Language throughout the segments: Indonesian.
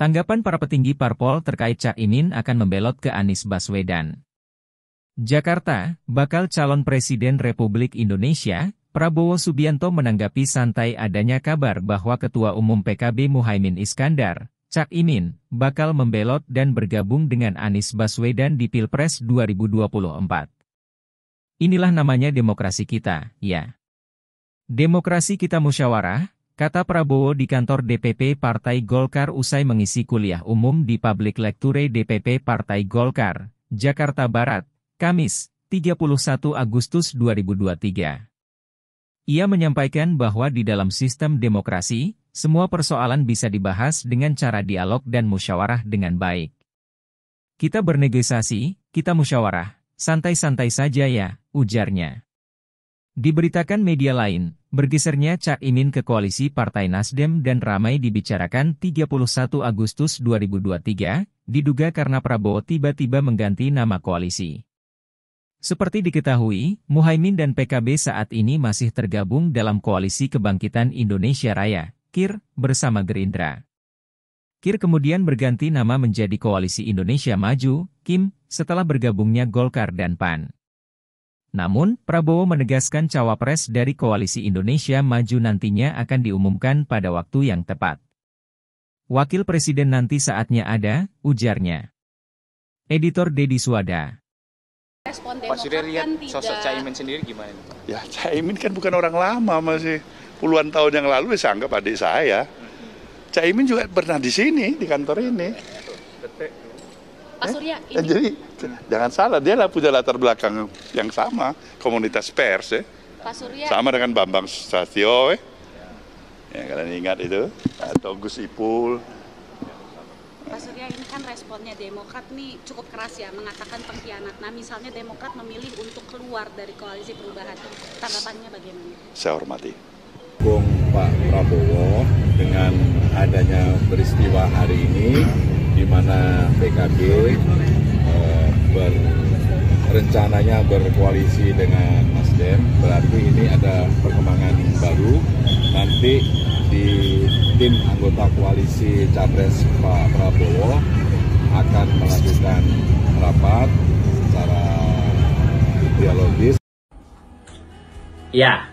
Tanggapan para petinggi parpol terkait Cak Imin akan membelot ke Anies Baswedan. Jakarta, bakal calon Presiden Republik Indonesia, Prabowo Subianto menanggapi santai adanya kabar bahwa Ketua Umum PKB Muhaimin Iskandar, Cak Imin, bakal membelot dan bergabung dengan Anies Baswedan di Pilpres 2024. Inilah namanya demokrasi kita, ya. Demokrasi kita musyawarah, kata Prabowo di kantor DPP Partai Golkar usai mengisi kuliah umum di Public Lecture DPP Partai Golkar, Jakarta Barat, Kamis, 31 Agustus 2023. Ia menyampaikan bahwa di dalam sistem demokrasi, semua persoalan bisa dibahas dengan cara dialog dan musyawarah dengan baik. Kita bernegosiasi, kita musyawarah, santai-santai saja ya, ujarnya. Diberitakan media lain, Bergesernya Cak Imin ke koalisi Partai Nasdem dan ramai dibicarakan 31 Agustus 2023, diduga karena Prabowo tiba-tiba mengganti nama koalisi. Seperti diketahui, Muhaimin dan PKB saat ini masih tergabung dalam Koalisi Kebangkitan Indonesia Raya, KIR, bersama Gerindra. KIR kemudian berganti nama menjadi Koalisi Indonesia Maju, KIM, setelah bergabungnya Golkar dan PAN. Namun, Prabowo menegaskan cawapres dari Koalisi Indonesia Maju nantinya akan diumumkan pada waktu yang tepat. Wakil Presiden nanti saatnya ada, ujarnya. Editor Dedi Suwada. Presiden lihat kan sosok Caimin sendiri gimana? Ya, Caimin kan bukan orang lama, masih puluhan tahun yang lalu ya saya anggap adik saya. Hmm. Caimin juga pernah di sini, di kantor ini. Pak eh, Surya, eh? ini... Jadi jangan salah, dia lah punya latar belakang yang sama, komunitas pers ya. Pak Surya. Sama dengan Bambang Susatyo eh. Ya. ya, kalian ingat itu, atau Gus Ipul. Pak Surya, ini kan responnya Demokrat nih cukup keras ya, mengatakan pengkhianat. Nah, misalnya Demokrat memilih untuk keluar dari koalisi perubahan. Tanggapannya bagaimana? Saya hormati. Bung Pak Prabowo dengan adanya peristiwa hari ini di mana PKB eh, ber, rencananya berkoalisi dengan Nasdem berarti ini ada perkembangan baru nanti di tim anggota koalisi Capres Pak Prabowo akan melakukan rapat secara dialogis. Ya,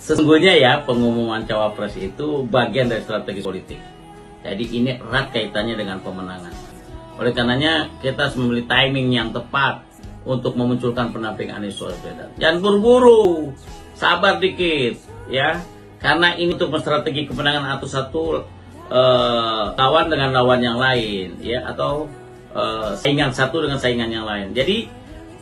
sesungguhnya ya pengumuman cawapres itu bagian dari strategi politik jadi ini erat kaitannya dengan pemenangan. Oleh karenanya kita harus memilih timing yang tepat untuk memunculkan pendamping Anies Baswedan. Jangan buru-buru, sabar dikit ya. Karena ini untuk strategi kemenangan atau satu eh, kawan lawan dengan lawan yang lain ya atau uh, saingan satu dengan saingan yang lain. Jadi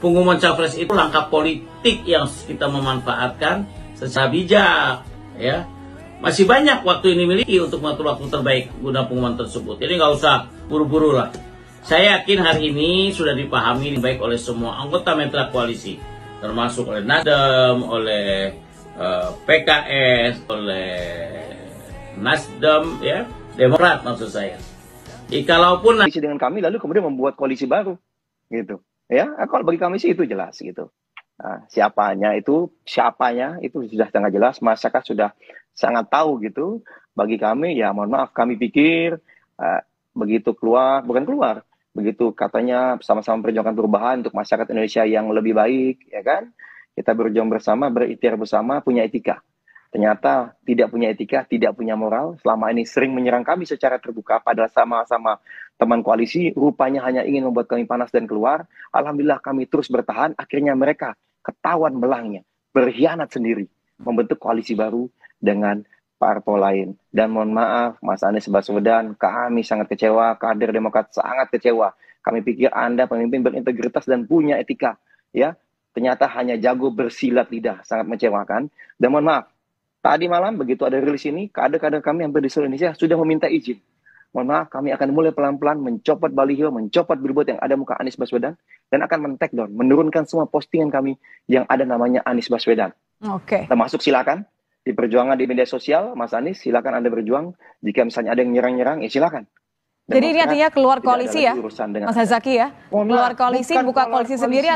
pengumuman capres itu langkah politik yang kita memanfaatkan secara bijak ya masih banyak waktu ini miliki untuk mengatur waktu terbaik guna pengumuman tersebut. Jadi nggak usah buru-buru lah. Saya yakin hari ini sudah dipahami baik oleh semua anggota mitra koalisi, termasuk oleh Nasdem, oleh uh, eh, PKS, oleh Nasdem, ya, Demokrat maksud saya. kalaupun koalisi dengan kami lalu kemudian membuat koalisi baru, gitu. Ya, kalau bagi kami sih itu jelas gitu. Nah, siapanya itu siapanya itu sudah sangat jelas masyarakat sudah sangat tahu gitu bagi kami ya mohon maaf kami pikir uh, begitu keluar bukan keluar begitu katanya sama-sama perjuangkan perubahan untuk masyarakat Indonesia yang lebih baik ya kan kita berjuang bersama berikhtiar bersama punya etika ternyata tidak punya etika tidak punya moral selama ini sering menyerang kami secara terbuka padahal sama-sama teman koalisi rupanya hanya ingin membuat kami panas dan keluar alhamdulillah kami terus bertahan akhirnya mereka ketahuan belangnya, berkhianat sendiri, membentuk koalisi baru dengan parpol lain. Dan mohon maaf, Mas Anies Baswedan, kami sangat kecewa, kader Demokrat sangat kecewa. Kami pikir Anda pemimpin berintegritas dan punya etika, ya. Ternyata hanya jago bersilat lidah, sangat mengecewakan. Dan mohon maaf, tadi malam begitu ada rilis ini, kader-kader kami yang di Indonesia sudah meminta izin mohon maaf kami akan mulai pelan-pelan mencopot baliho, mencopot billboard yang ada muka Anies Baswedan dan akan men down, menurunkan semua postingan kami yang ada namanya Anies Baswedan. Oke. Okay. Termasuk silakan di perjuangan di media sosial, Mas Anies silakan Anda berjuang. Jika misalnya ada yang nyerang-nyerang, ya silakan. Dan Jadi ini artinya keluar koalisi ya, Mas Hazaki ya? keluar koalisi, ya, ya. buka koalisi, koalisi sendiri.